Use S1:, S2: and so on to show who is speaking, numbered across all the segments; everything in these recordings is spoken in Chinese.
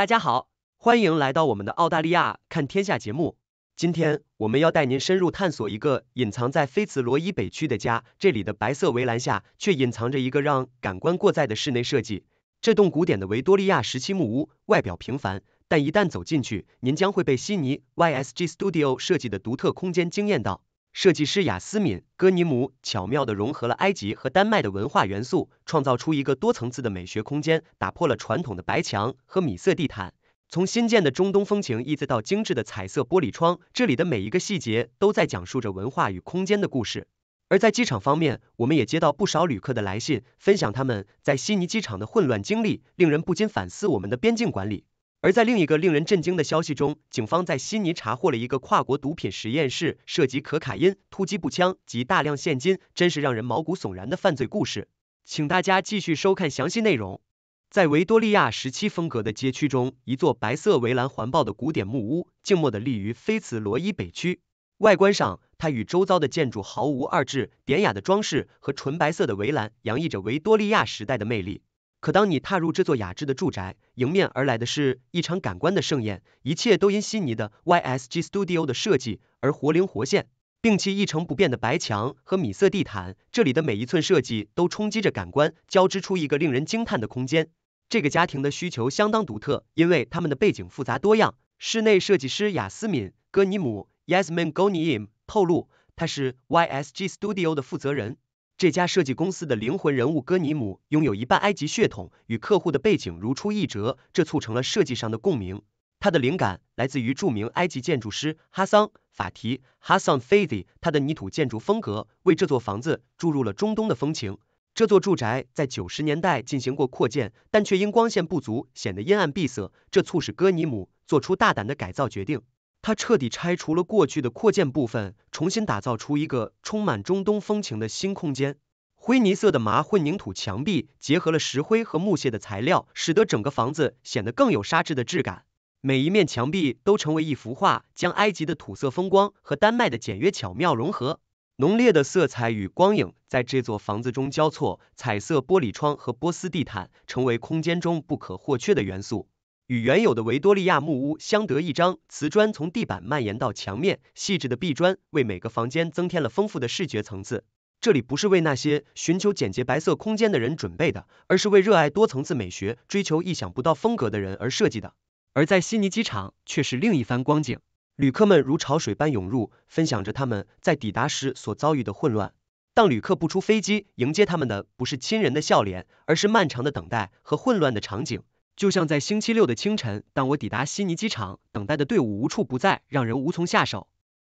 S1: 大家好，欢迎来到我们的澳大利亚看天下节目。今天我们要带您深入探索一个隐藏在菲茨罗伊北区的家，这里的白色围栏下却隐藏着一个让感官过载的室内设计。这栋古典的维多利亚时期木屋外表平凡，但一旦走进去，您将会被悉尼 YSG Studio 设计的独特空间惊艳到。设计师雅斯敏·戈尼姆巧妙地融合了埃及和丹麦的文化元素，创造出一个多层次的美学空间，打破了传统的白墙和米色地毯。从新建的中东风情椅子到精致的彩色玻璃窗，这里的每一个细节都在讲述着文化与空间的故事。而在机场方面，我们也接到不少旅客的来信，分享他们在悉尼机场的混乱经历，令人不禁反思我们的边境管理。而在另一个令人震惊的消息中，警方在悉尼查获了一个跨国毒品实验室，涉及可卡因、突击步枪及大量现金，真是让人毛骨悚然的犯罪故事。请大家继续收看详细内容。在维多利亚时期风格的街区中，一座白色围栏环抱的古典木屋，静默的立于菲茨罗伊北区。外观上，它与周遭的建筑毫无二致，典雅的装饰和纯白色的围栏，洋溢着维多利亚时代的魅力。可当你踏入这座雅致的住宅，迎面而来的是一场感官的盛宴。一切都因悉尼的 YSG Studio 的设计而活灵活现，并且一成不变的白墙和米色地毯，这里的每一寸设计都冲击着感官，交织出一个令人惊叹的空间。这个家庭的需求相当独特，因为他们的背景复杂多样。室内设计师雅斯敏·戈尼姆 y a s m i n Goniim） 透露，他是 YSG Studio 的负责人。这家设计公司的灵魂人物戈尼姆拥有一半埃及血统，与客户的背景如出一辙，这促成了设计上的共鸣。他的灵感来自于著名埃及建筑师哈桑法提 （Hassan f a t h 他的泥土建筑风格为这座房子注入了中东的风情。这座住宅在九十年代进行过扩建，但却因光线不足显得阴暗闭塞，这促使戈尼姆做出大胆的改造决定。它彻底拆除了过去的扩建部分，重新打造出一个充满中东风情的新空间。灰泥色的麻混凝土墙壁结合了石灰和木屑的材料，使得整个房子显得更有沙质的质感。每一面墙壁都成为一幅画，将埃及的土色风光和丹麦的简约巧妙融合。浓烈的色彩与光影在这座房子中交错，彩色玻璃窗和波斯地毯成为空间中不可或缺的元素。与原有的维多利亚木屋相得益彰，瓷砖从地板蔓延到墙面，细致的壁砖为每个房间增添了丰富的视觉层次。这里不是为那些寻求简洁白色空间的人准备的，而是为热爱多层次美学、追求意想不到风格的人而设计的。而在悉尼机场却是另一番光景，旅客们如潮水般涌入，分享着他们在抵达时所遭遇的混乱。当旅客不出飞机，迎接他们的不是亲人的笑脸，而是漫长的等待和混乱的场景。就像在星期六的清晨，当我抵达悉尼机场，等待的队伍无处不在，让人无从下手。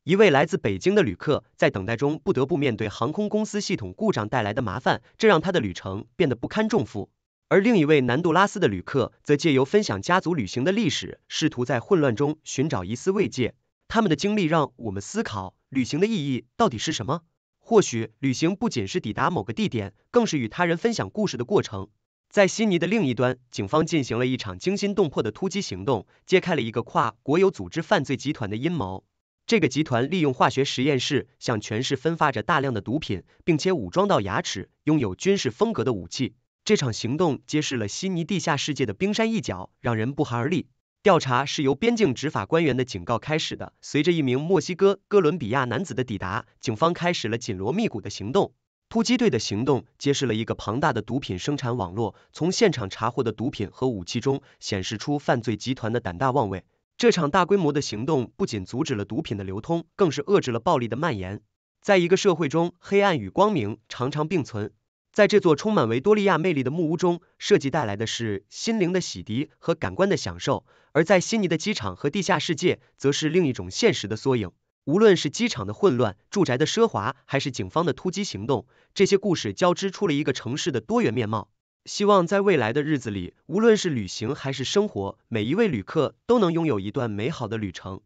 S1: 一位来自北京的旅客在等待中不得不面对航空公司系统故障带来的麻烦，这让他的旅程变得不堪重负。而另一位南杜拉斯的旅客则借由分享家族旅行的历史，试图在混乱中寻找一丝慰藉。他们的经历让我们思考旅行的意义到底是什么。或许，旅行不仅是抵达某个地点，更是与他人分享故事的过程。在悉尼的另一端，警方进行了一场惊心动魄的突击行动，揭开了一个跨国有组织犯罪集团的阴谋。这个集团利用化学实验室向全市分发着大量的毒品，并且武装到牙齿，拥有军事风格的武器。这场行动揭示了悉尼地下世界的冰山一角，让人不寒而栗。调查是由边境执法官员的警告开始的，随着一名墨西哥哥伦比亚男子的抵达，警方开始了紧锣密鼓的行动。突击队的行动揭示了一个庞大的毒品生产网络。从现场查获的毒品和武器中，显示出犯罪集团的胆大妄为。这场大规模的行动不仅阻止了毒品的流通，更是遏制了暴力的蔓延。在一个社会中，黑暗与光明常常并存。在这座充满维多利亚魅力的木屋中，设计带来的是心灵的洗涤和感官的享受；而在悉尼的机场和地下世界，则是另一种现实的缩影。无论是机场的混乱、住宅的奢华，还是警方的突击行动，这些故事交织出了一个城市的多元面貌。希望在未来的日子里，无论是旅行还是生活，每一位旅客都能拥有一段美好的旅程。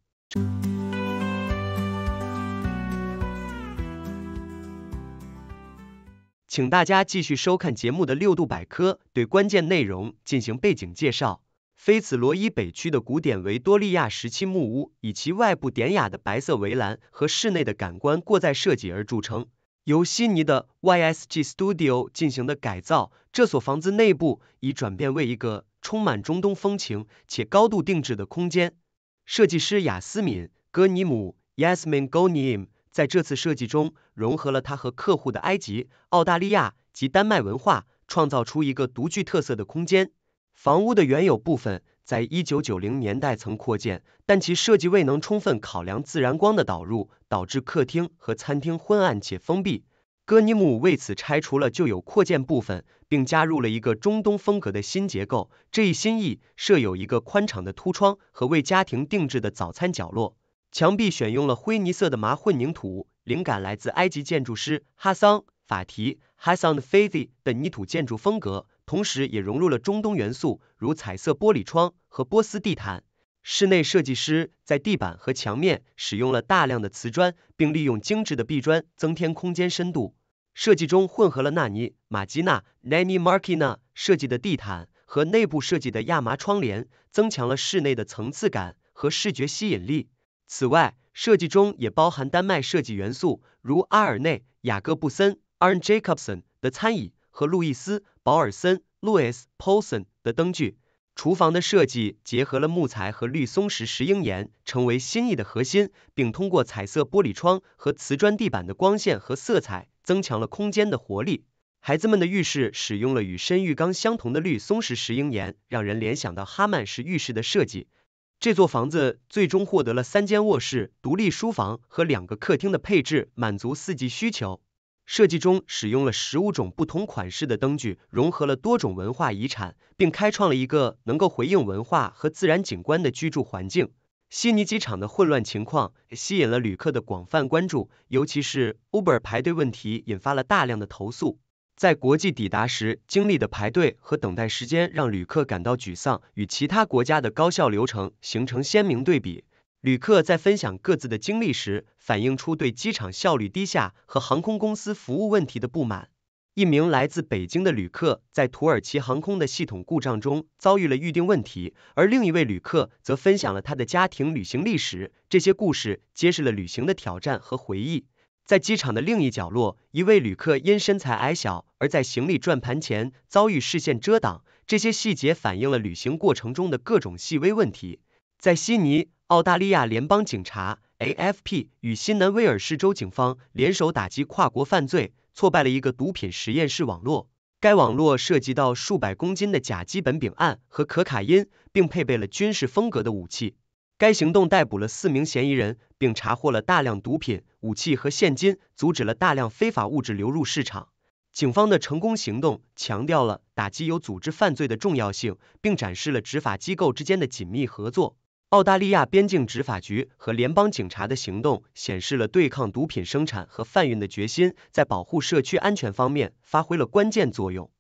S1: 请大家继续收看节目的六度百科，对关键内容进行背景介绍。菲茨罗伊北区的古典维多利亚时期木屋，以其外部典雅的白色围栏和室内的感官过载设计而著称。由悉尼的 YSG Studio 进行的改造，这所房子内部已转变为一个充满中东风情且高度定制的空间。设计师雅斯敏·戈尼姆 （Yasmin g o n i m 在这次设计中融合了他和客户的埃及、澳大利亚及丹麦文化，创造出一个独具特色的空间。房屋的原有部分在1990年代曾扩建，但其设计未能充分考量自然光的导入，导致客厅和餐厅昏暗且封闭。戈尼姆为此拆除了旧有扩建部分，并加入了一个中东风格的新结构。这一新意设有一个宽敞的凸窗和为家庭定制的早餐角落，墙壁选用了灰泥色的麻混凝土，灵感来自埃及建筑师哈桑。法提，Hassan Fathy 的泥土建筑风格，同时也融入了中东元素，如彩色玻璃窗和波斯地毯。室内设计师在地板和墙面使用了大量的瓷砖，并利用精致的壁砖增添空间深度。设计中混合了纳尼马基纳 n a n i m a r k i n a 设计的地毯和内部设计的亚麻窗帘，增强了室内的层次感和视觉吸引力。此外，设计中也包含丹麦设计元素，如阿尔内雅各布森。Arn Jacobsen 的餐椅和路易斯·保尔森 （Louis Poulsen） 的灯具。厨房的设计结合了木材和绿松石石英岩，成为新意的核心，并通过彩色玻璃窗和瓷砖地板的光线和色彩，增强了空间的活力。孩子们的浴室使用了与深浴缸相同的绿松石石英岩，让人联想到哈曼式浴室的设计。这座房子最终获得了三间卧室、独立书房和两个客厅的配置，满足四季需求。设计中使用了十五种不同款式的灯具，融合了多种文化遗产，并开创了一个能够回应文化和自然景观的居住环境。悉尼机场的混乱情况吸引了旅客的广泛关注，尤其是 Uber 排队问题引发了大量的投诉。在国际抵达时经历的排队和等待时间让旅客感到沮丧，与其他国家的高效流程形成鲜明对比。旅客在分享各自的经历时，反映出对机场效率低下和航空公司服务问题的不满。一名来自北京的旅客在土耳其航空的系统故障中遭遇了预订问题，而另一位旅客则分享了他的家庭旅行历史。这些故事揭示了旅行的挑战和回忆。在机场的另一角落，一位旅客因身材矮小而在行李转盘前遭遇视线遮挡。这些细节反映了旅行过程中的各种细微问题。在悉尼。澳大利亚联邦警察 （AFP） 与新南威尔士州警方联手打击跨国犯罪，挫败了一个毒品实验室网络。该网络涉及到数百公斤的甲基苯丙胺和可卡因，并配备了军事风格的武器。该行动逮捕了四名嫌疑人，并查获了大量毒品、武器和现金，阻止了大量非法物质流入市场。警方的成功行动强调了打击有组织犯罪的重要性，并展示了执法机构之间的紧密合作。澳大利亚边境执法局和联邦警察的行动显示了对抗毒品生产和贩运的决心，在保护社区安全方面发挥了关键作用。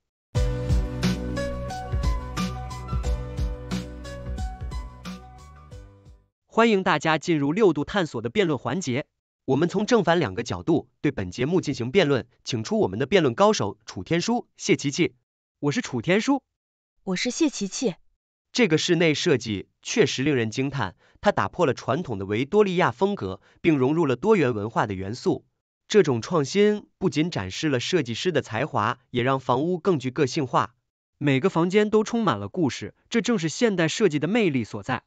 S1: 欢迎大家进入六度探索的辩论环节，我们从正反两个角度对本节目进行辩论，请出我们的辩论高手楚天舒、谢琪琪，我是楚天舒，我是谢琪琪。这个室内设计确实令人惊叹，它打破了传统的维多利亚风格，并融入了多元文化的元素。这种创新不仅展示了设计师的才华，也让房屋更具个性化。每个房间都充满了故事，这正是现代设计的魅力所在。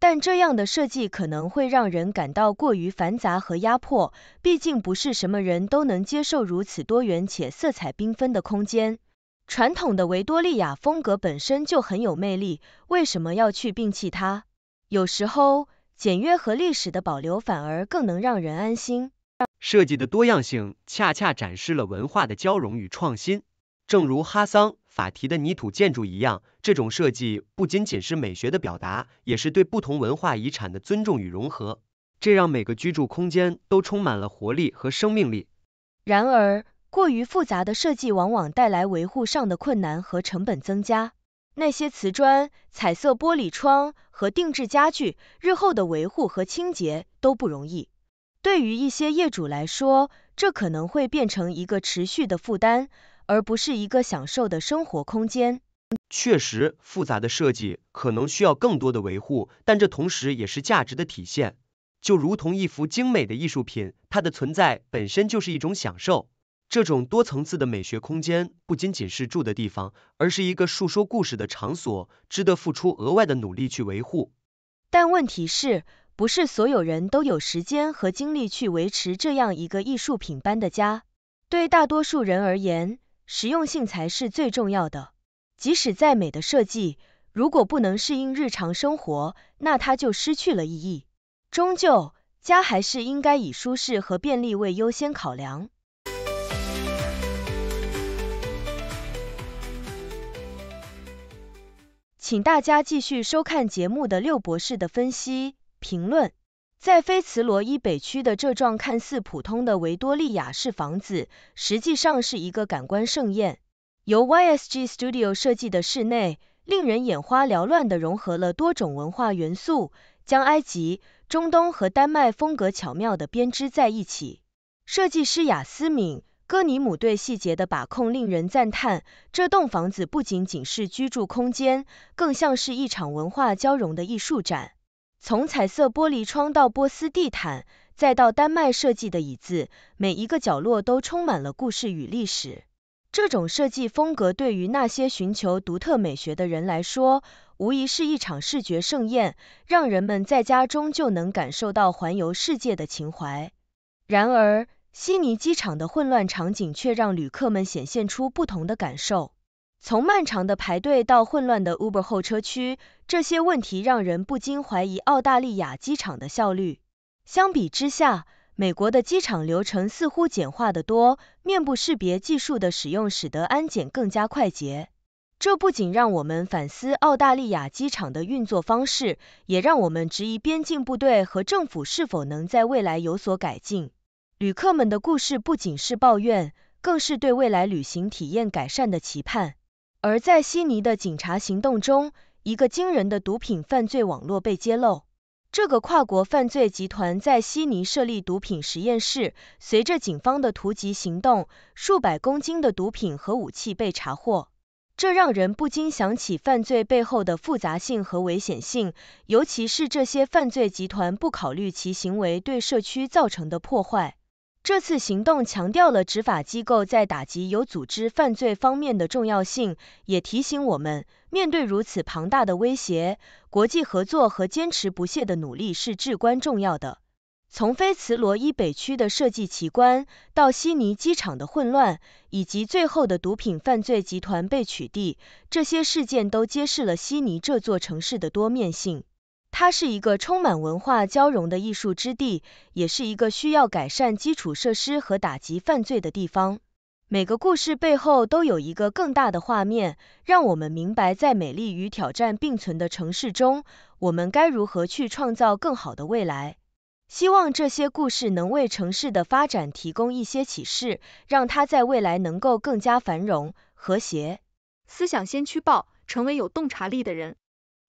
S2: 但这样的设计可能会让人感到过于繁杂和压迫，毕竟不是什么人都能接受如此多元且色彩缤纷的空间。传统的维多利亚风格本身就很有魅力，为什么要去摒弃它？有时候，简约和历史的保留反而更能让人安心。
S1: 设计的多样性恰恰展示了文化的交融与创新。正如哈桑法提的泥土建筑一样，这种设计不仅仅是美学的表达，也是对不同文化遗产的尊重与融合。这让每个居住空间都充满了活力和生命力。
S2: 然而，过于复杂的设计往往带来维护上的困难和成本增加。那些瓷砖、彩色玻璃窗和定制家具，日后的维护和清洁都不容易。对于一些业主来说，这可能会变成一个持续的负担，而不是一个享受的生活空间。
S1: 确实，复杂的设计可能需要更多的维护，但这同时也是价值的体现。就如同一幅精美的艺术品，它的存在本身就是一种享受。这种多层次的美学空间不仅仅是住的地方，而是一个述说故事的场所，值得付出额外的努力去维
S2: 护。但问题是不是所有人都有时间和精力去维持这样一个艺术品般的家？对大多数人而言，实用性才是最重要的。即使再美的设计，如果不能适应日常生活，那它就失去了意义。终究，家还是应该以舒适和便利为优先考量。请大家继续收看节目的六博士的分析评论。在菲茨罗伊北区的这幢看似普通的维多利亚式房子，实际上是一个感官盛宴。由 YSG Studio 设计的室内，令人眼花缭乱的融合了多种文化元素，将埃及、中东和丹麦风格巧妙的编织在一起。设计师雅斯敏。哥尼姆对细节的把控令人赞叹。这栋房子不仅仅是居住空间，更像是一场文化交融的艺术展。从彩色玻璃窗到波斯地毯，再到丹麦设计的椅子，每一个角落都充满了故事与历史。这种设计风格对于那些寻求独特美学的人来说，无疑是一场视觉盛宴，让人们在家中就能感受到环游世界的情怀。然而，悉尼机场的混乱场景却让旅客们显现出不同的感受，从漫长的排队到混乱的 Uber 候车区，这些问题让人不禁怀疑澳大利亚机场的效率。相比之下，美国的机场流程似乎简化的多，面部识别技术的使用使得安检更加快捷。这不仅让我们反思澳大利亚机场的运作方式，也让我们质疑边境部队和政府是否能在未来有所改进。旅客们的故事不仅是抱怨，更是对未来旅行体验改善的期盼。而在悉尼的警察行动中，一个惊人的毒品犯罪网络被揭露。这个跨国犯罪集团在悉尼设立毒品实验室，随着警方的突击行动，数百公斤的毒品和武器被查获。这让人不禁想起犯罪背后的复杂性和危险性，尤其是这些犯罪集团不考虑其行为对社区造成的破坏。这次行动强调了执法机构在打击有组织犯罪方面的重要性，也提醒我们，面对如此庞大的威胁，国际合作和坚持不懈的努力是至关重要的。从菲茨罗伊北区的设计奇观，到悉尼机场的混乱，以及最后的毒品犯罪集团被取缔，这些事件都揭示了悉尼这座城市的多面性。它是一个充满文化交融的艺术之地，也是一个需要改善基础设施和打击犯罪的地方。每个故事背后都有一个更大的画面，让我们明白在美丽与挑战并存的城市中，我们该如何去创造更好的未来。希望这些故事能为城市的发展提供一些启示，让它在未来能够更加繁荣、和谐。思想先驱报，成为有洞察力的人。